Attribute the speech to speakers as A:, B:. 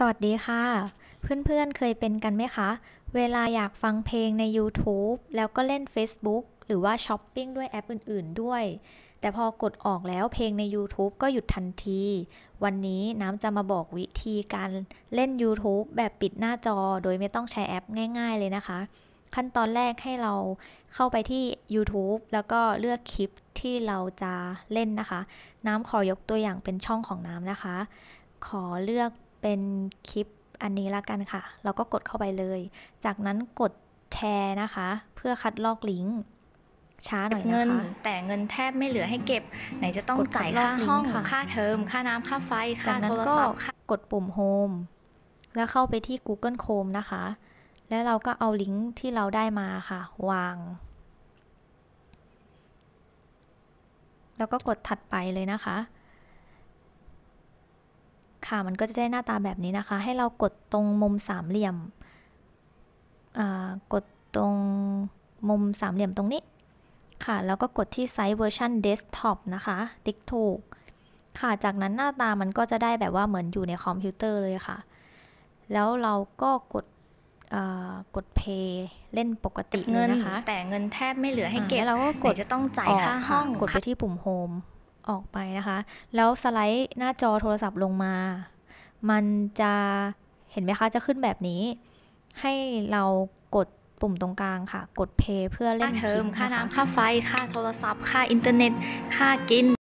A: สวัสดีค่ะ เพื่อนๆเเคยเป็นกันไหมคะ เวลาอยากฟังเพลงใน YouTube แล้วก็เล่น Facebook หรือว่าช้อปปิ้งด้วยแอปอื่นๆ ด้วย แต่พอกดออกแล้วเพลงใน YouTube ก็หยุดทันที วันนี้น้ำจะมาบอกวิธีการเล่น YouTube แบบปิดหน้าจอโดยไม่ต้องใช้แอปง่าย ๆ เลยนะคะ ขั้นตอนแรกให้เราเข้าไปที่ YouTube แล้วก็เลือกคลิปที่เราจะเล่นนะคะ น้ำขอยกตัวอย่างเป็นช่องของน้ำนะคะ ขอเลือกเป็นคลิปอันนี้ละกันค่ะ เราก็กดเข้าไปเลย จากนั้นกดแชร์นะคะ เพื่อคัดลอกลิงก์ช้าหน่อยนะคะ แต่เงินแทบไม่เหลือให้เก็บ ไหนจะต้องจ่ายค่าห้อง ค่าเทอม ค่าน้ำ ค่าไฟ ค่าโทรศัพท์กดปุ่ม Home แล้วเข้าไปที่ Google Chrome นะคะ แล้วเราก็เอาลิงก์ที่เราได้มาค่ะ วาง แล้วก็กดถัดไปเลยนะคะค่ะมันก็จะได้หน้าตาแบบนี้นะคะ ให้เรากดตรงมุมสามเหลี่ยมกดตรงมุมสามเหลี่ยมตรงนี้ ค่ะ แล้วก็กดที่ไซส์เวอร์ชันเดสก์ท็อปนะคะ ติ๊กถูก ค่ะจากนั้นหน้าตามันก็จะได้แบบว่าเหมือนอยู่ในคอมพิวเตอร์เลยค่ะ แล้วเราก็กดกดเพย์เล่นปกติเลยนะคะ แต่เงินแทบไม่เหลือให้เก็บเราก็กดจะต้องจ่ายค่าห้องกดไปที่ปุ่มโฮมออกไปนะคะ แล้วสไลด์หน้าจอโทรศัพท์ลงมา มันจะเห็นไหมคะ จะขึ้นแบบนี้ ให้เรากดปุ่มตรงกลางค่ะ กดเพย์เพื่อเล่นเ่าเทอมค่าน้ำ ค่าไฟ ค่าโทรศัพท์ ค่าอินเทอร์เน็ต ค่ากิน